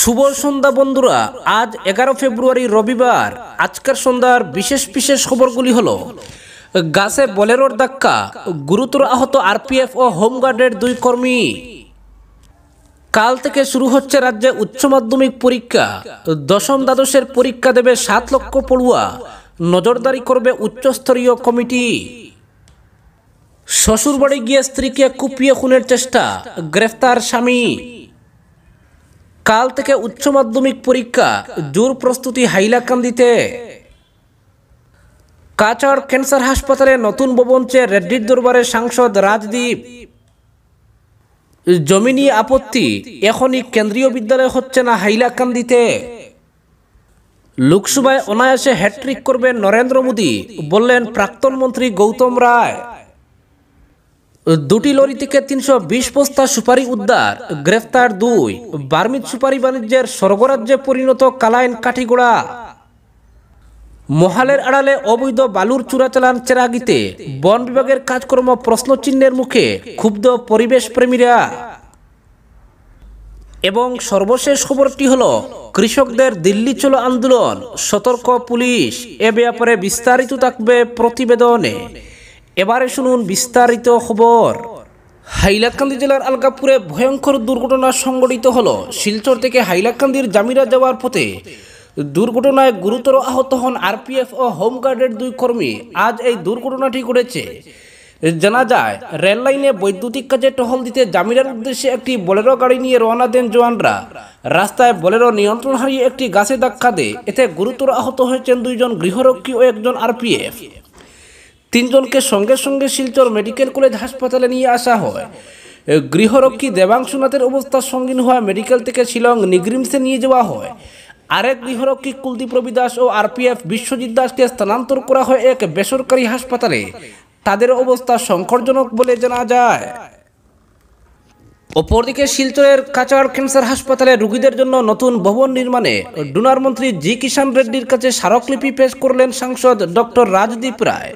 শুভ সন্ধ্যা বন্ধুরা আজ এগারো ফেব্রুয়ারি রবিবার আজকের সন্ধ্যার বিশেষ বিশেষ খবরগুলি হলো গাছে বলেরোর ধাক্কা গুরুতর আহত আরপিএফ ও হোমগার্ডের দুই কর্মী কাল থেকে শুরু হচ্ছে রাজ্যে উচ্চ মাধ্যমিক পরীক্ষা দশম দ্বাদশের পরীক্ষা দেবে সাত লক্ষ পড়ুয়া নজরদারি করবে উচ্চস্তরীয় কমিটি শ্বশুরবাড়ি গিয়ে স্ত্রীকে কুপিয়ে খুনের চেষ্টা গ্রেফতার স্বামী কাল থেকে উচ্চ মাধ্যমিক পরীক্ষা জোর প্রস্তুতি হাইলাকান্দিতে কাচার ক্যান্সার হাসপাতালে নতুন ভবন চেয়ে রেড্ডির দরবারে সাংসদ রাজদীপ জমি নিয়ে আপত্তি এখনই কেন্দ্রীয় বিদ্যালয় হচ্ছে না হাইলাকান্দিতে লোকসভায় অনায়াসে হ্যাট্রিক করবেন নরেন্দ্র মোদী বললেন প্রাক্তন মন্ত্রী গৌতম রায় দুটি লরি থেকে তিনশো বিশ বস্তা সুপারি উদ্ধার গ্রেফতার দুই বার্মিত সুপারি বাণিজ্যের স্বর্গরাজ্যে পরিণত কালাইন কাঠিগোড়া মহালের আড়ালে অবৈধ বালুর চূড়াচালান চেরাগিতে বন বিভাগের কাজকর্ম প্রশ্নচিহ্নের মুখে ক্ষুব্ধ পরিবেশ প্রেমীরা এবং সর্বশেষ খবরটি হল কৃষকদের দিল্লি চলো আন্দোলন সতর্ক পুলিশ এ ব্যাপারে বিস্তারিত থাকবে প্রতিবেদনে এবারে শুনুন বিস্তারিত খবর হাইলাকান্দি জেলার আলকাপুরে ভয়ঙ্কর দুর্ঘটনা সংঘটিত হল শিলচর থেকে হাইলাকান্দির জামিরা যাওয়ার পথে দুর্ঘটনায় গুরুতর আহত হন আরপিএফ ও হোমগার্ডের দুই কর্মী আজ এই দুর্ঘটনাটি ঘটেছে জানা যায় রেল লাইনে বৈদ্যুতিক কাজে টহল দিতে জামিরার উদ্দেশ্যে একটি বলেরো গাড়ি নিয়ে রওনা দেন জওয়ানরা রাস্তায় বলেরো নিয়ন্ত্রণ হারিয়ে একটি গাছে ধাক্কা দেয় এতে গুরুতর আহত হয়েছেন দুইজন গৃহরক্ষী ও একজন আরপিএফ তিনজনকে সঙ্গে সঙ্গে শিলচর মেডিকেল কলেজ হাসপাতালে নিয়ে আসা হয় গৃহরক্ষী দেবাংশুনাথের অবস্থা সঙ্গীন হওয়া মেডিকেল থেকে শিলং নিগ্রিমসে নিয়ে যাওয়া হয় আরেক গৃহরক্ষী কুলদীপ রবি দাস ও আরপিএফ বিশ্বজিৎ দাসকে স্থানান্তর করা হয় এক বেসরকারি হাসপাতালে তাদের অবস্থা সংকটজনক বলে জানা যায় অপরদিকে শিলচরের কাচার ক্যান্সার হাসপাতালে রোগীদের জন্য নতুন ভবন নির্মাণে ডোনার মন্ত্রী জি কিষাণ রেড্ডির কাছে স্মারকলিপি পেশ করলেন সাংসদ ডক্টর রাজদীপ রায়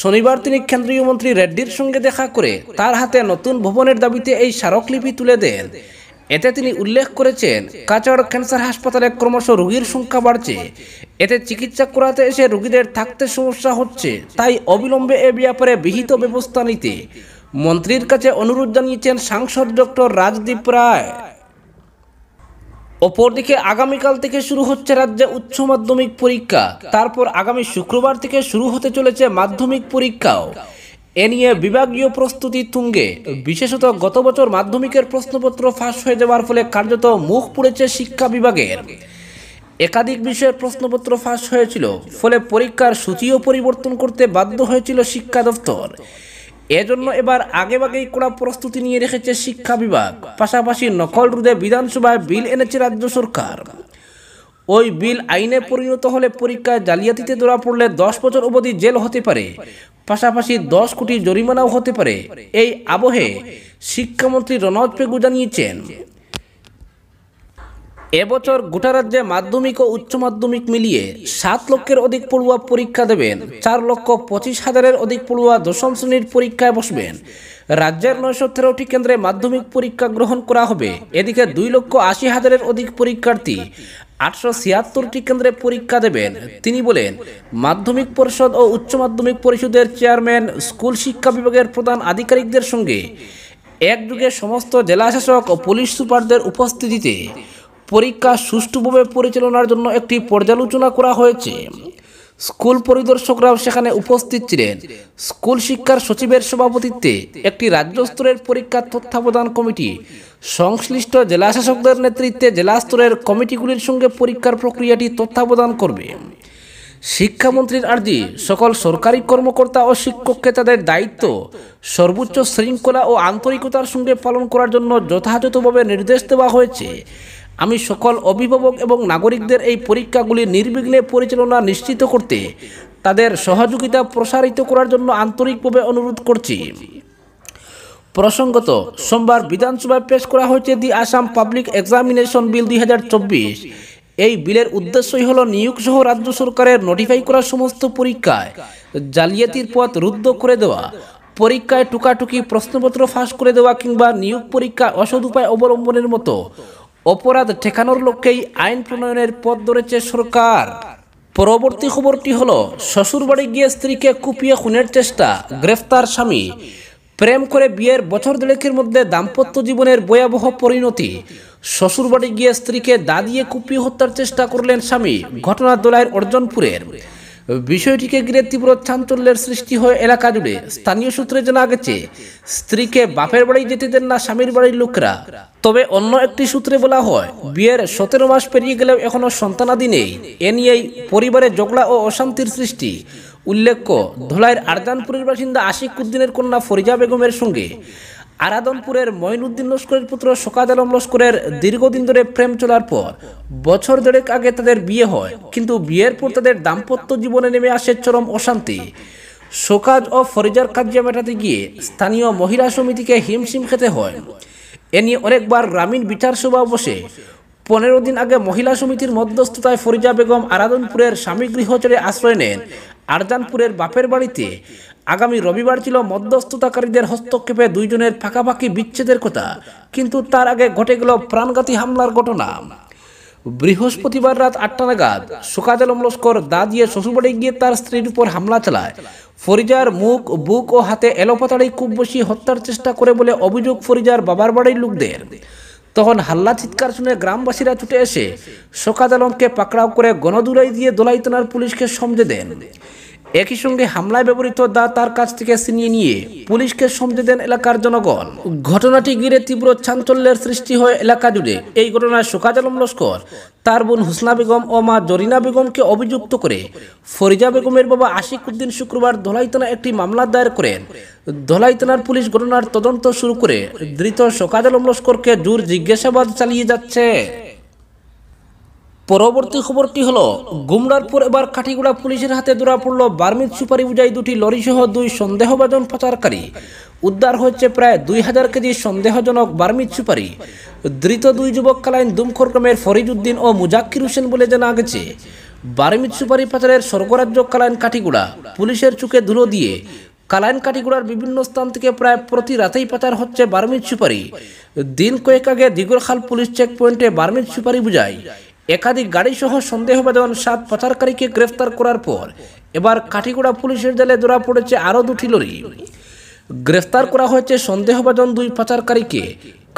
শনিবার তিনি কেন্দ্রীয় মন্ত্রী রেড্ডির সঙ্গে দেখা করে তার হাতে নতুন ভবনের দাবিতে এই স্মারকলিপি তুলে দেন এতে তিনি উল্লেখ করেছেন কাচাড় ক্যান্সার হাসপাতালে ক্রমশ রোগীর সংখ্যা বাড়ছে এতে চিকিৎসা করাতে এসে রোগীদের থাকতে সমস্যা হচ্ছে তাই অবিলম্বে এ ব্যাপারে বিহিত ব্যবস্থা নিতে মন্ত্রীর কাছে অনুরোধ জানিয়েছেন সাংসদ ডক্টর রাজদীপ রায় অপরদিকে আগামীকাল থেকে শুরু হচ্ছে রাজ্যে উচ্চ মাধ্যমিক পরীক্ষা তারপর আগামী শুক্রবার থেকে শুরু হতে চলেছে মাধ্যমিক পরীক্ষাও এ নিয়ে বিভাগীয় প্রস্তুতি তুঙ্গে বিশেষত গত বছর মাধ্যমিকের প্রশ্নপত্র ফাঁস হয়ে যাওয়ার ফলে কার্যত মুখ পুড়েছে শিক্ষা বিভাগের একাধিক বিষয়ের প্রশ্নপত্র ফাঁস হয়েছিল ফলে পরীক্ষার সূচিও পরিবর্তন করতে বাধ্য হয়েছিল শিক্ষা দফতর এজন্য এবার আগেভাগেই কড়া প্রস্তুতি নিয়ে রেখেছে শিক্ষা বিভাগ পাশাপাশি নকল রুদে বিধানসভায় বিল এনেছে রাজ্য সরকার ওই বিল আইনে পরিণত হলে পরীক্ষায় জালিয়াতিতে ধরা পড়লে দশ বছর অবধি জেল হতে পারে পাশাপাশি দশ কোটি জরিমানাও হতে পারে এই আবহে শিক্ষামন্ত্রী রনজ পেগু জানিয়েছেন এবছর গোটা রাজ্যে মাধ্যমিক ও উচ্চ মাধ্যমিক মিলিয়ে সাত লক্ষের অধিক পড়ুয়া পরীক্ষা দেবেন চার লক্ষ পঁচিশ হাজারের অধিক পড়ুয়া দশম শ্রেণীর পরীক্ষায় বসবেন রাজ্যের নয়শো তেরোটি কেন্দ্রে মাধ্যমিক পরীক্ষা গ্রহণ করা হবে এদিকে দুই লক্ষ আশি হাজারের অধিক পরীক্ষার্থী আটশো ছিয়াত্তরটি কেন্দ্রে পরীক্ষা দেবেন তিনি বলেন মাধ্যমিক পরিষদ ও উচ্চ মাধ্যমিক পরিষদের চেয়ারম্যান স্কুল শিক্ষা বিভাগের প্রধান আধিকারিকদের সঙ্গে একযুগে সমস্ত জেলাশাসক ও পুলিশ সুপারদের উপস্থিতিতে পরীক্ষা সুষ্ঠুভাবে পরিচালনার জন্য একটি পর্যালোচনা করা হয়েছে স্কুল পরিদর্শকরাও সেখানে উপস্থিত ছিলেন স্কুল শিক্ষার সচিবের সভাপতিত্বে একটি রাজ্য স্তরের পরীক্ষা তত্ত্বাবধান কমিটি সংশ্লিষ্ট জেলাশাসকদের নেতৃত্বে জেলা স্তরের কমিটিগুলির সঙ্গে পরীক্ষার প্রক্রিয়াটি তত্ত্বাবধান করবে শিক্ষামন্ত্রীর আর্জি সকল সরকারি কর্মকর্তা ও শিক্ষককে তাদের দায়িত্ব সর্বোচ্চ শৃঙ্খলা ও আন্তরিকতার সঙ্গে পালন করার জন্য যথাযথভাবে নির্দেশ দেওয়া হয়েছে আমি সকল অভিভাবক এবং নাগরিকদের এই পরীক্ষাগুলি নির্বিঘ্নে পরিচালনা নিশ্চিত করতে তাদের সহযোগিতা প্রসারিত করার জন্য আন্তরিকভাবে অনুরোধ করছি প্রসঙ্গত সোমবার বিধানসভায় পেশ করা হয়েছে the Assam public examination bill দুই এই বিলের উদ্দেশ্যই হল নিয়োগ সহ রাজ্য সরকারের নোটিফাই করা সমস্ত পরীক্ষায় জালিয়াতির পথ রুদ্ধ করে দেওয়া পরীক্ষায় টুকাটুকি প্রশ্নপত্র ফাঁস করে দেওয়া কিংবা নিয়োগ পরীক্ষা অসদ উপায় অবলম্বনের মতো অপরাধ ঠেকানোর লক্ষ্যেই আইন প্রণয়নের পথ ধরেছে সরকার পরবর্তী খবরটি হল শ্বশুরবাড়ি গিয়ে স্ত্রীকে কুপিয়ে খুনের চেষ্টা গ্রেফতার স্বামী প্রেম করে বিয়ের বছর দেড়েকের মধ্যে দাম্পত্য জীবনের ভয়াবহ পরিণতি শ্বশুরবাড়ি গিয়ে স্ত্রীকে দাদিয়ে কুপিয়ে হত্যার চেষ্টা করলেন স্বামী ঘটনা দোলায় অর্জনপুরের বিষয়টিকে ঘিরে তীব্র চাঞ্চল্যের সৃষ্টি হয় এলাকা জুড়ে স্থানীয় সূত্রে জানা গেছে স্ত্রীকে বাপের বাড়ি যেতে দেন না স্বামীর বাড়ির লোকরা তবে অন্য একটি সূত্রে বলা হয় বিয়ের সতেরো মাস পেরিয়ে গেলেও এখনও সন্তানাদি নেই এ নিয়েই পরিবারে ঝগড়া ও অশান্তির সৃষ্টি উল্লেখ্য ধোলাইয়ের আরজানপুরের বাসিন্দা আশিক উদ্দিনের কন্যা ফরিজা বেগমের সঙ্গে আরাদনপুরের মঈনুদ্দিন লস্করের পুত্র শোকাদ আলম লস্করের দীর্ঘদিন ধরে প্রেম চলার পর বছর দেড়েক আগে তাদের বিয়ে হয় কিন্তু বিয়ের পর তাদের দাম্পত্য জীবনে নেমে আসে চরম অশান্তি শোকাজ ও ফরিজার কাজিয়া মেটাতে গিয়ে স্থানীয় মহিলা সমিতিকে হিমশিম খেতে হয় এ নিয়ে অনেকবার গ্রামীণ বিচার সভা বসে পনেরো দিন আগে মহিলা সমিতির মধ্যস্থতায় ফরিজা বেগম আরাদনপুরের স্বামী গৃহচরে আশ্রয় নেন আরজানপুরের বাপের বাড়িতে আগামী রবিবার ছিল মধ্যস্থতাকারীদের হস্তক্ষেপে দুইজনের ফাঁকাফাঁকি বিচ্ছেদের কথা কিন্তু তার আগে ঘটে গেল প্রাণঘাতী হামলার ঘটনা বৃহস্পতিবার রাত আটটা নাগাদ সুকাজালম লস্কর দা দিয়ে শ্বশুরবাড়ি গিয়ে তার স্ত্রীর উপর হামলা চালায় ফরিজার মুখ বুক ও হাতে এলোপাতাড়ি খুব বসিয়ে হত্যার চেষ্টা করে বলে অভিযোগ ফরিজার বাবার বাড়ির লোকদের তখন হাল্লা চিৎকার শুনে গ্রামবাসীরা ছুটে এসে শোকাজ আলমকে পাকড়াও করে গণদুলাই দিয়ে দোলাই পুলিশকে সমঝে দেন একই সঙ্গে হামলায় ব্যবহৃত দা তার কাছ থেকে ছিনিয়ে নিয়ে পুলিশকে সমঝে দেন এলাকার জনগণ ঘটনাটি ঘিরে তীব্র চাঞ্চল্যের সৃষ্টি হয় এলাকা জুড়ে এই ঘটনায় শোকাজ আলম লস্কর তার বোন হুসনা বেগম ও মা জরিনা বেগমকে অভিযুক্ত করে ফরিজা বেগমের বাবা আশিক উদ্দিন শুক্রবার ধলাইতনা একটি মামলা দায়ের করেন ধলাইতনার পুলিশ ঘটনার তদন্ত শুরু করে ধৃত শোকাজ আলম লস্করকে জোর জিজ্ঞাসাবাদ চালিয়ে যাচ্ছে পরবর্তী খবরটি হলো গুমরারপুর এবার কাঠিগুড়া পুলিশের হাতে ধরা পড়ল বার্মিদ সুপারি বুঝাই দুটি লরিসহ দুই সন্দেহভাজন পাচারকারী উদ্ধার হচ্ছে প্রায় দুই হাজার কেজি সন্দেহজনক বার্মিজ সুপারি ধৃত দুই যুবক কালাইন দুমখর গ্রামের ফরিদ উদ্দিন ও মুজাক্কির হোসেন বলে জানা গেছে বার্মিদ সুপারি পাচারের স্বর্গরাজ্য কালাইন কাঠিগুড়া পুলিশের চুকে ধুলো দিয়ে কালাইন কাটিগুড়ার বিভিন্ন স্থান থেকে প্রায় প্রতি রাতেই পাচার হচ্ছে বার্মিদ সুপারি দিন কয়েক আগে দিগরখাল পুলিশ চেকপয়েন্টে বার্মিদ সুপারি বুঝায় একাধিক গাড়ি সহ সন্দেহবাদন সাত পাচারকারীকে গ্রেফতার করার পর এবার কাঠিগুড়া পুলিশের জেলে ধরা পড়েছে আরও দুটি লরি গ্রেফতার করা হয়েছে সন্দেহভাজন দুই পাচারকারীকে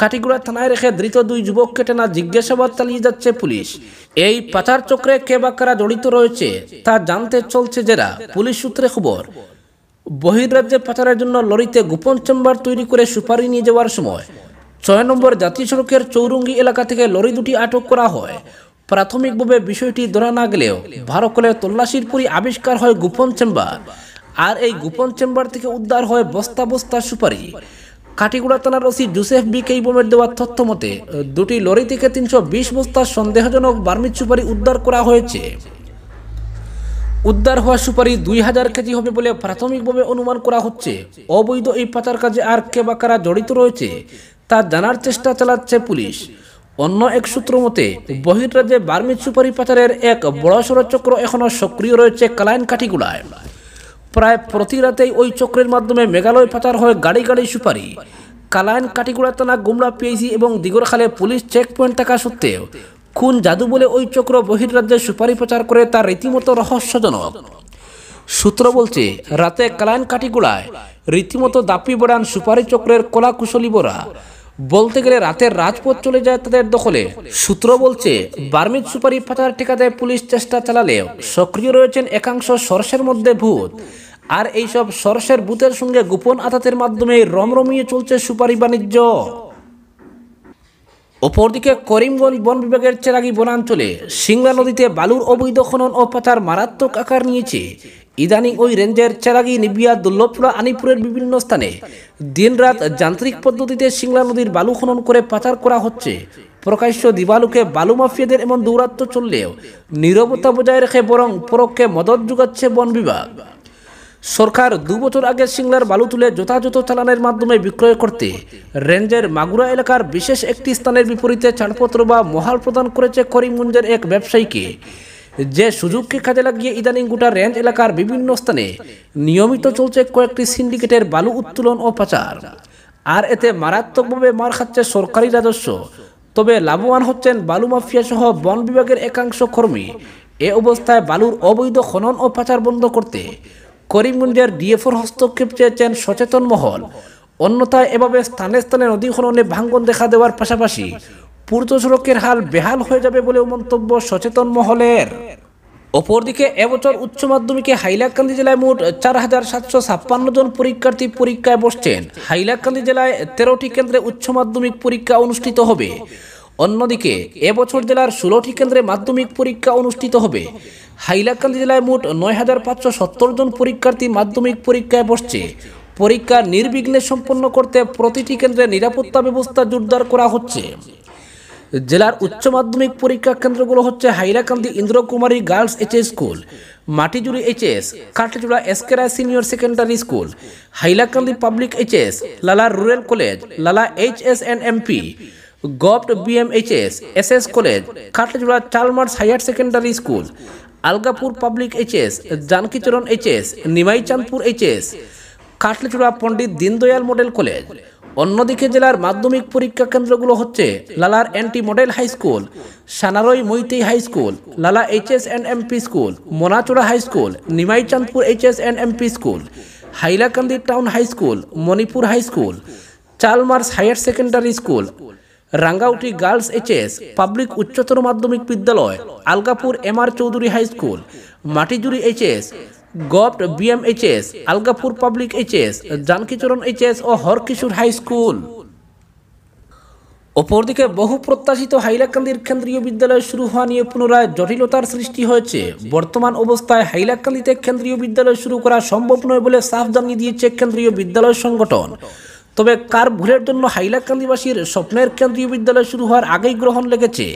কাটিগুড়া থানায় রেখে ধৃত দুই যুবককে টানা জিজ্ঞাসাবাদ চালিয়ে যাচ্ছে পুলিশ এই পাচার চক্রে কে বা কারা জড়িত রয়েছে তা জানতে চলছে জেরা পুলিশ সূত্রে খবর বহির্রাজ্যে পাচারের জন্য লরিতে গোপন চেম্বার তৈরি করে সুপারি নিয়ে যাওয়ার সময় ছয় নম্বর জাতীয় সড়কের চৌরঙ্গি এলাকা থেকে লরি দুটি আটক করা হয় প্রাথমিকভাবে বিষয়টি ধরা না গেলেও ভারকলে তল্লাশির পরই আবিষ্কার হয় গোপন চেম্বার আর এই গোপন চেম্বার থেকে উদ্ধার হয় বস্তা বস্তা সুপারি কাটিগুড়া থানার ওসি জোসেফ বি বোমের দেওয়া তথ্য মতে দুটি লরি থেকে তিনশো বিশ বস্তা সন্দেহজনক বার্মিজ সুপারি উদ্ধার করা হয়েছে উদ্ধার হওয়া সুপারি দুই হাজার কেজি হবে বলে প্রাথমিকভাবে অনুমান করা হচ্ছে অবৈধ এই পাচার কাজে আর কে বা কারা জড়িত রয়েছে তা জানার চেষ্টা চালাচ্ছে পুলিশ অন্য এক সূত্র মতে বহিরাজ্যে বার্মিজ সুপারি পাচারের এক বড়সড় চক্র এখনও সক্রিয় রয়েছে কালাইন কাঠিগুলায় প্রায় প্রতি রাতেই ওই চক্রের মাধ্যমে মেঘালয় পাচার হয় গাড়ি গাড়ি সুপারি কালাইন কাটিগুড়া থানা গুমলা পিএইসি এবং দিগরখালে পুলিশ চেকপয়েন্ট থাকা সত্ত্বেও খুন জাদু বলে ওই চক্র বহিরাজ্যে সুপারি পাচার করে তার রীতিমতো রহস্যজনক সূত্র বলছে রাতে কালাইন কাটিগুড়ায় রীতিমতো দাপি বেড়ান সুপারি চক্রের কলাকুশলী বোরা বলতে গেলে রাতের রাজপথ চলে যায় তাদের দখলে সূত্র বলছে বার্মিজ সুপারি পাচার ঠেকাতে পুলিশ চেষ্টা চালালে সক্রিয় রয়েছেন একাংশ সরষের মধ্যে ভূত আর এইসব সরসের ভূতের সঙ্গে গোপন আতাতের মাধ্যমে রমরমিয়ে চলছে সুপারি বাণিজ্য অপরদিকে করিমগঞ্জ বন বিভাগের চেরাগি বনাঞ্চলে সিংলা নদীতে বালুর অবৈধ খনন ও পাচার মারাত্মক আকার নিয়েছে ইদানিং ওই রেঞ্জের চেরাগি নিবিয়া দুর্লভপুরা আনিপুরের বিভিন্ন স্থানে দিনরাত যান্ত্রিক পদ্ধতিতে সিংলা নদীর বালু খনন করে পাচার করা হচ্ছে প্রকাশ্য দিবালুকে বালু মাফিয়াদের এমন দৌরাত্ম চললেও নিরবতা বজায় রেখে বরং পরোক্ষে মদত যোগাচ্ছে বন বিভাগ সরকার দু বছর আগে সিংলার বালু তুলে যথাযথ চালানের মাধ্যমে বিক্রয় করতে রেঞ্জের মাগুরা এলাকার বিশেষ একটি স্থানের বিপরীতে ছাড়পত্র বা মহাল প্রদান করেছে করিমগঞ্জের এক ব্যবসায়ীকে যে সুযোগকে কাজে লাগিয়ে ইদানিং গোটা রেঞ্জ এলাকার বিভিন্ন স্থানে নিয়মিত চলছে কয়েকটি সিন্ডিকেটের বালু উত্তোলন ও পাচার আর এতে মারাত্মকভাবে মার খাচ্ছে সরকারি রাজস্ব তবে লাভবান হচ্ছেন বালু মাফিয়া সহ বন বিভাগের একাংশ কর্মী এ অবস্থায় বালুর অবৈধ খনন ও পাচার বন্ধ করতে করিমগঞ্জের ডিএফওর হস্তক্ষেপ চেয়েছেন সচেতন মহল অন্যথায় এভাবে স্থানে স্থানে নদী খননে ভাঙ্গন দেখা দেওয়ার পাশাপাশি পূর্ত সড়কের হাল বেহাল হয়ে যাবে বলেও মন্তব্য সচেতন মহলের অপরদিকে এবছর উচ্চ মাধ্যমিকে হাইলাকান্দি জেলায় মোট চার হাজার সাতশো ছাপ্পান্ন জন পরীক্ষার্থী পরীক্ষায় বসছেন হাইলাকান্দি জেলায় তেরোটি কেন্দ্রে উচ্চ মাধ্যমিক পরীক্ষা অনুষ্ঠিত হবে অন্যদিকে এবছর জেলার ষোলোটি কেন্দ্রে মাধ্যমিক পরীক্ষা অনুষ্ঠিত হবে হাইলাকান্দি জেলায় মোট নয় হাজার পাঁচশো সত্তর জন পরীক্ষার্থী মাধ্যমিক পরীক্ষায় বসছে পরীক্ষা নির্বিঘ্নে সম্পন্ন করতে প্রতিটি কেন্দ্রে নিরাপত্তা ব্যবস্থা জোরদার করা হচ্ছে জেলার উচ্চ মাধ্যমিক পরীক্ষা কেন্দ্রগুলো হচ্ছে Hailakandi Indrakumari girls S school Matijuri HS Katlicherra এসকেরা senior secondary school Hailakandi public HS Lala rural college Lala HS and MP govt H S S college Katlicherra Chalmers higher secondary school Algapur public HS Janakicharan HS Nimaichandpur HS Katlicherra Pandit Deendayal model college অন্যদিকে জেলার মাধ্যমিক পরীক্ষা কেন্দ্রগুলো হচ্ছে লালার অ্যান্টি মডেল হাই স্কুল সানারই মৈতি high school Lala HS and MP school Monachura high school Nimai Chandpur HS and MP school Hailakandi town high school Manipur high school Chalmers higher secondary school Rangauti girls HS public উচ্চতর মাধ্যমিক বিদ্যালয় Algapur M R Chowdhury high school Matijuri HS govt BMHS Algapur public HS Janakicharan HS ও Harkishore high school অপরদিকে বহু প্রত্যাশিত হাইলাকান্দির কেন্দ্রীয় বিদ্যালয় শুরু হওয়া নিয়ে পুনরায় জটিলতার সৃষ্টি হয়েছে বর্তমান অবস্থায় হাইলাকান্দিতে কেন্দ্রীয় বিদ্যালয় শুরু করা সম্ভব নয় বলে সাফ জানিয়ে দিয়েছে কেন্দ্রীয় বিদ্যালয় সংগঠন তবে কার ভুলের জন্য হাইলাকান্দিবাসীর স্বপ্নের কেন্দ্রীয় বিদ্যালয় শুরু হওয়ার আগেই গ্রহণ লেগেছে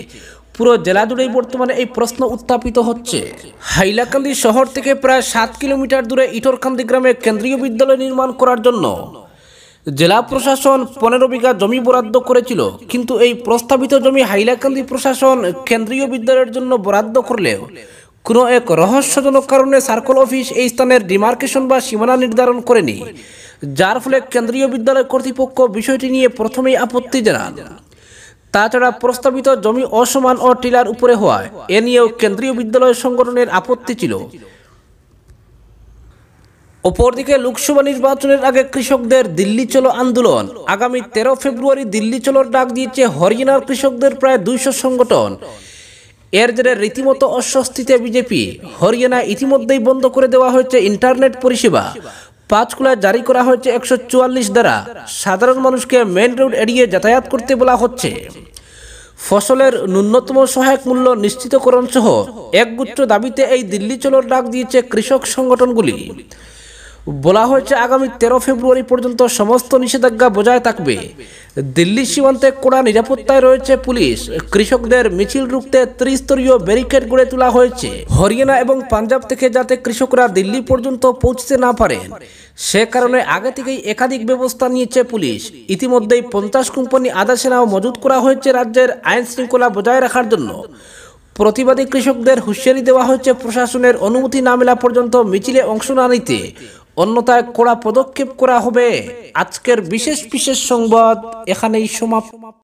পুরো জেলা জুড়েই বর্তমানে এই প্রশ্ন উত্থাপিত হচ্ছে হাইলাকান্দি শহর থেকে প্রায় সাত কিলোমিটার দূরে ইটরকান্দি গ্রামে কেন্দ্রীয় বিদ্যালয় নির্মাণ করার জন্য জেলা প্রশাসন পনেরো বিঘা জমি বরাদ্দ করেছিল কিন্তু এই প্রস্তাবিত জমি হাইলাকান্দি প্রশাসন কেন্দ্রীয় বিদ্যালয়ের জন্য বরাদ্দ করলেও কোনো এক রহস্যজনক কারণে সার্কল অফিস এই স্থানের ডিমার্কেশন বা সীমানা নির্ধারণ করেনি যার ফলে কেন্দ্রীয় বিদ্যালয় কর্তৃপক্ষ বিষয়টি নিয়ে প্রথমেই আপত্তি জানান তাছাড়া প্রস্তাবিত জমি অসমান ও টিলার উপরে হওয়ায় এ নিয়েও কেন্দ্রীয় বিদ্যালয় সংগঠনের আপত্তি ছিল অপরদিকে লোকসভা নির্বাচনের আগে কৃষকদের দিল্লি চলো আন্দোলন আগামী তেরো ফেব্রুয়ারি দিল্লি চলোর ডাক দিয়েছে হরিয়ানার কৃষকদের প্রায় দুইশো সংগঠন এর জেরে রীতিমতো অস্বস্তিতে বিজেপি হরিয়ানা ইতিমধ্যেই বন্ধ করে দেওয়া হয়েছে ইন্টারনেট পরিষেবা পাঁচ কুলায় জারি করা হয়েছে একশো দ্বারা সাধারণ মানুষকে মেন রোড এড়িয়ে যাতায়াত করতে বলা হচ্ছে ফসলের ন্যূনতম সহায়ক মূল্য নিশ্চিতকরণ সহ একগুচ্ছ দাবিতে এই দিল্লি চলোর ডাক দিয়েছে কৃষক সংগঠনগুলি বলা হয়েছে আগামী তেরো ফেব্রুয়ারি পর্যন্ত সমস্ত নিষেধাজ্ঞা বজায় থাকবে দিল্লি সীমান্তে কড়া নিরাপত্তায় রয়েছে পুলিশ কৃষকদের মিছিল রুখতে ত্রিস্তরীয় ব্যারিকেড গড়ে তোলা হয়েছে হরিয়ানা এবং পাঞ্জাব থেকে যাতে কৃষকরা দিল্লি পর্যন্ত পৌঁছতে না পারেন সে কারণে আগে থেকেই একাধিক ব্যবস্থা নিয়েছে পুলিশ ইতিমধ্যেই পঞ্চাশ কোম্পানি আধা সেনাও মজুত করা হয়েছে রাজ্যের আইন শৃঙ্খলা বজায় রাখার জন্য প্রতিবাদী কৃষকদের হুঁশিয়ারি দেওয়া হয়েছে প্রশাসনের অনুমতি না মেলা পর্যন্ত মিছিলে অংশ না নিতে অন্যতায় কড়া পদক্ষেপ করা হবে আজকের বিশেষ বিশেষ সংবাদ এখানেই সমাপ্ত